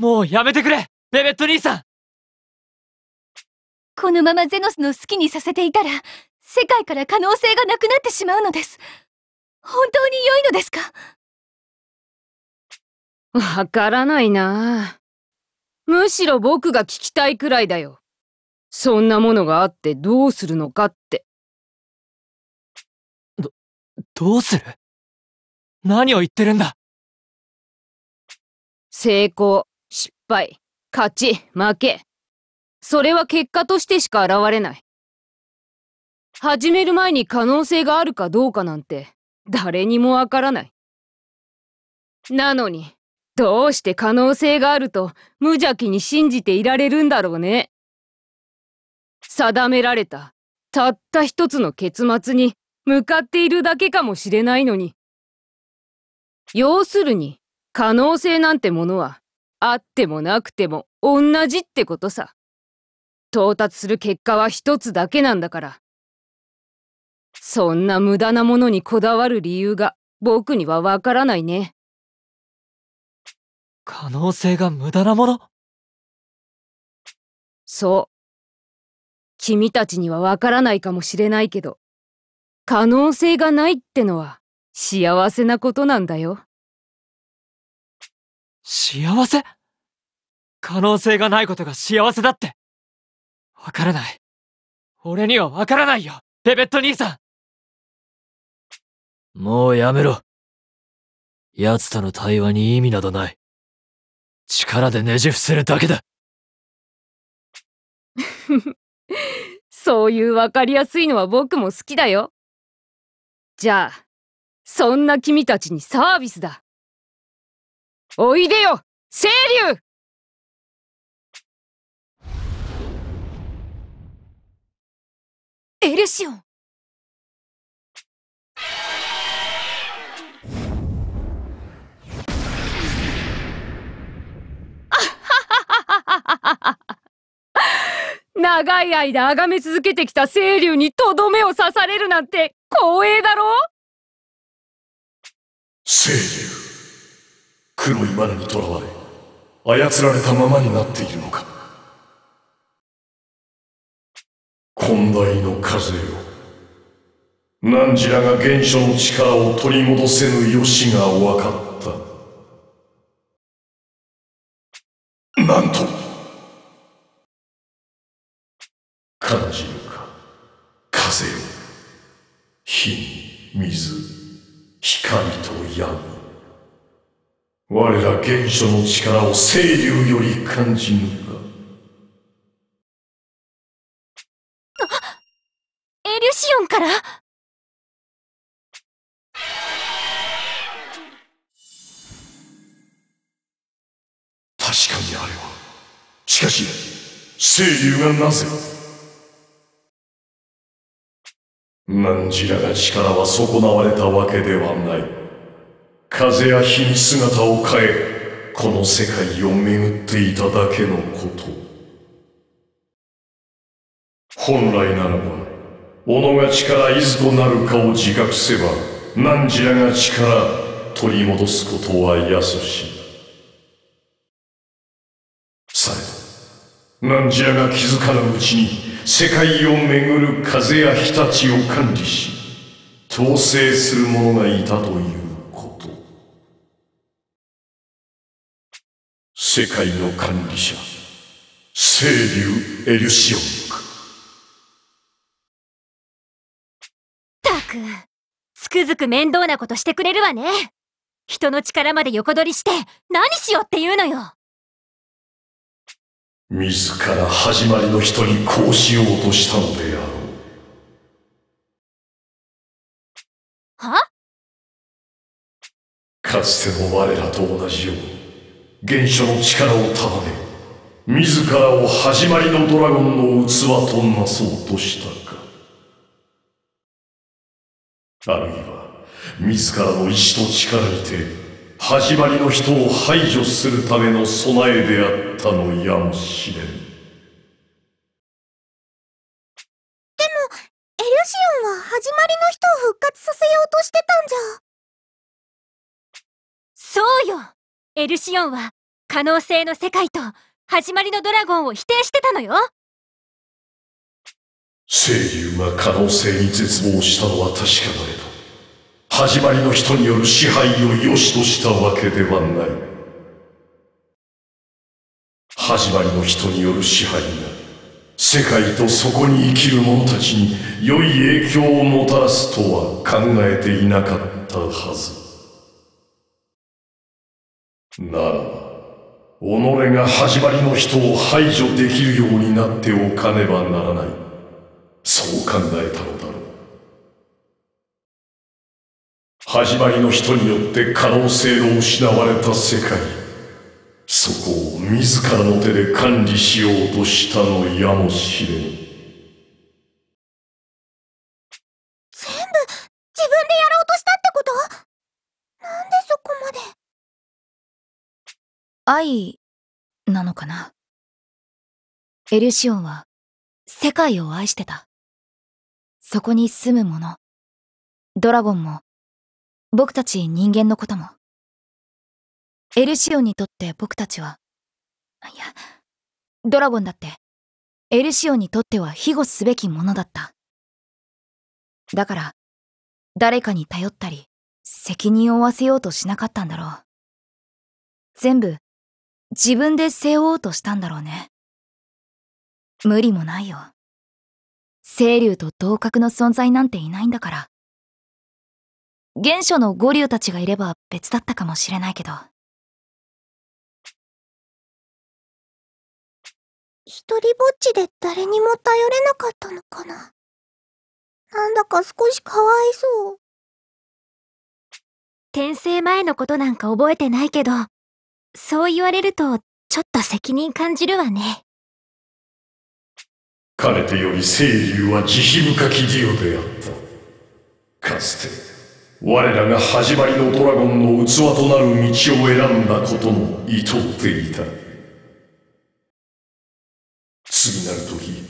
もうやめてくれベベット兄さんこのままゼノスの好きにさせていたら、世界から可能性がなくなってしまうのです。本当に良いのですかわからないなむしろ僕が聞きたいくらいだよ。そんなものがあってどうするのかって。ど、どうする何を言ってるんだ成功、敗、勝ち、負け。それは結果としてしか現れない。始める前に可能性があるかどうかなんて、誰にもわからない。なのに、どうして可能性があると無邪気に信じていられるんだろうね。定められた、たった一つの結末に向かっているだけかもしれないのに。要するに、可能性なんてものはあってもなくても同じってことさ。到達する結果は一つだけなんだから。そんな無駄なものにこだわる理由が僕にはわからないね。可能性が無駄なものそう。君たちにはわからないかもしれないけど、可能性がないってのは幸せなことなんだよ。幸せ可能性がないことが幸せだってわからない。俺にはわからないよ、ペペット兄さんもうやめろ。奴との対話に意味などない。力でねじ伏せるだけだ。そういうわかりやすいのは僕も好きだよ。じゃあ、そんな君たちにサービスだ。おいでよ清流エルシオン 長い間崇め続けてきた清流にとどめを刺されるなんて光栄だろう清流黒いマに囚われ操られたままになっているのか混大の風よ汝らが現象の力を取り戻せぬ由が分かった原初の力を清流より感じぬかエリュシオンから確かにあれはしかし清流がなぜ何じらが力は損なわれたわけではない風や火に姿を変えこの世界を巡っていただけのこと本来ならば己が力いずとなるかを自覚せば汝らが力取り戻すことは易しさえ汝らが気づかぬうちに世界を巡る風や日立を管理し統制する者がいたという世界の管理者清流エルシオンクたくつくづく面倒なことしてくれるわね人の力まで横取りして何しようっていうのよ自ら始まりの人にこうしようとしたのであろうはかつての我らと同じように原初の力を束ね自らを始まりのドラゴンの器となそうとしたかあるいは自らの意志と力にて始まりの人を排除するための備えであったのやもしれんでもエルシオンは始まりの人を復活させようとしてたんじゃそうよエルシオンは可能性の世界と始まりのドラゴンを否定してたのよ声優が可能性に絶望したのは確かだけど始まりの人による支配を良しとしたわけではない始まりの人による支配が世界とそこに生きる者たちに良い影響をもたらすとは考えていなかったはずならば、己が始まりの人を排除できるようになっておかねばならない。そう考えたのだろう。始まりの人によって可能性の失われた世界。そこを自らの手で管理しようとしたのやもしれぬ。愛なのかなエルシオンは世界を愛してたそこに住む者ドラゴンも僕たち人間のこともエルシオンにとって僕たちはいやドラゴンだってエルシオンにとっては庇護すべきものだっただから誰かに頼ったり責任を負わせようとしなかったんだろう全部自分で背負おうとしたんだろうね。無理もないよ。青龍と同格の存在なんていないんだから。原初の五竜たちがいれば別だったかもしれないけど。一人ぼっちで誰にも頼れなかったのかな。なんだか少しかわいそう。転生前のことなんか覚えてないけど、そう言われると、ちょっと責任感じるわね。かねてより清龍は慈悲深きディオであった。かつて、我らが始まりのドラゴンの器となる道を選んだことも厭っていた。次なる時、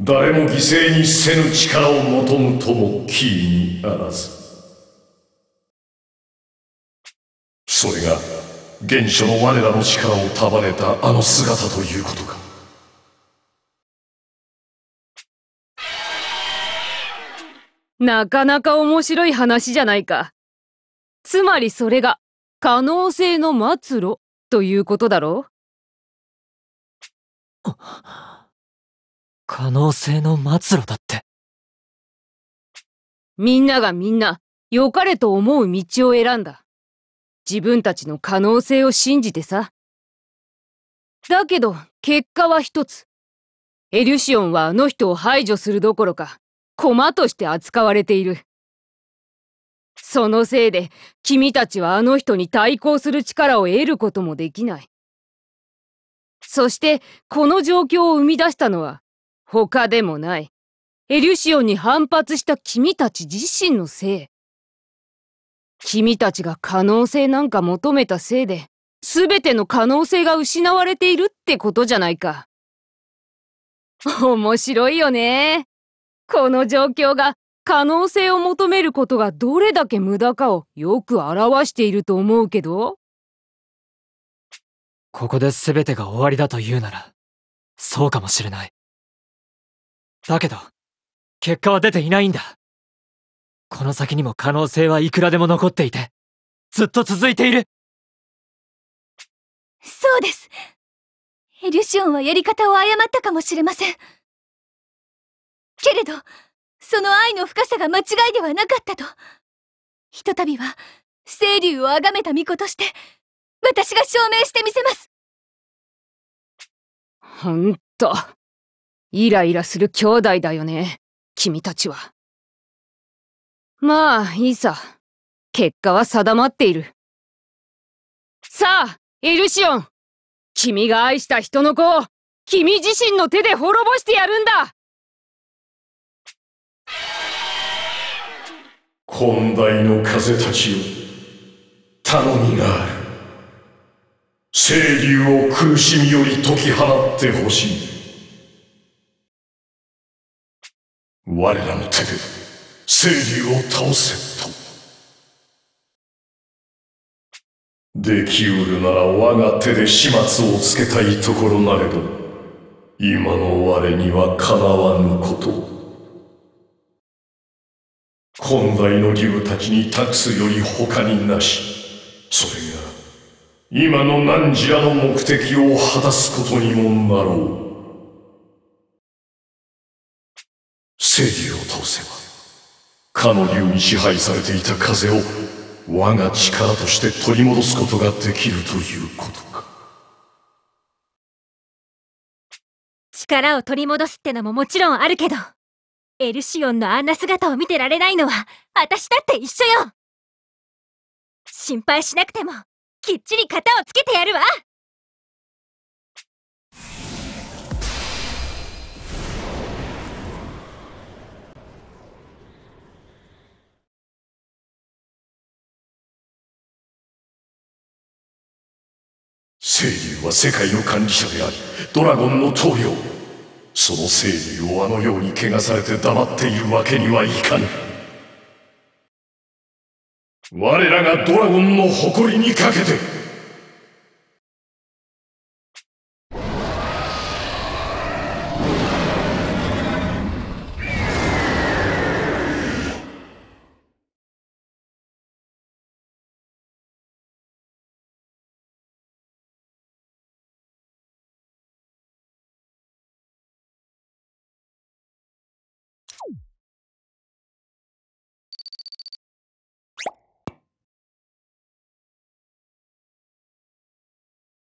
誰も犠牲にせぬ力を求むともキーにあらず。それが、現所の我らの力を束ねたあの姿ということかなかなか面白い話じゃないかつまりそれが可能性の末路ということだろう可能性の末路だってみんながみんな良かれと思う道を選んだ自分たちの可能性を信じてさ。だけど、結果は一つ。エリュシオンはあの人を排除するどころか、駒として扱われている。そのせいで、君たちはあの人に対抗する力を得ることもできない。そして、この状況を生み出したのは、他でもない。エリュシオンに反発した君たち自身のせい。君たちが可能性なんか求めたせいで、全ての可能性が失われているってことじゃないか。面白いよね。この状況が可能性を求めることがどれだけ無駄かをよく表していると思うけどここで全てが終わりだと言うならそうかもしれないだけど結果は出ていないんだこの先にも可能性はいくらでも残っていて、ずっと続いているそうですエリュシオンはやり方を誤ったかもしれません。けれど、その愛の深さが間違いではなかったと。ひとたびは、清竜を崇めた巫女として、私が証明してみせます。ほんと、イライラする兄弟だよね、君たちは。まあ、いいさ。結果は定まっている。さあ、エルシオン君が愛した人の子を、君自身の手で滅ぼしてやるんだ本題の風たちよ、頼みがある。清流を苦しみより解き放ってほしい。我らの手で。正義を倒せとできうるなら我が手で始末をつけたいところなれど今の我にはかなわぬこと本来の竜たちに託すより他になしそれが今の汝らの目的を果たすことにもなろう正義を倒せばかの竜に支配されていた風を我が力として取り戻すことができるということか力を取り戻すってのももちろんあるけどエルシオンのあんな姿を見てられないのは私だって一緒よ心配しなくてもきっちり型をつけてやるわは世界の管理者でありドラゴンの棟梁その正義をあのように汚されて黙っているわけにはいかぬ我らがドラゴンの誇りにかけて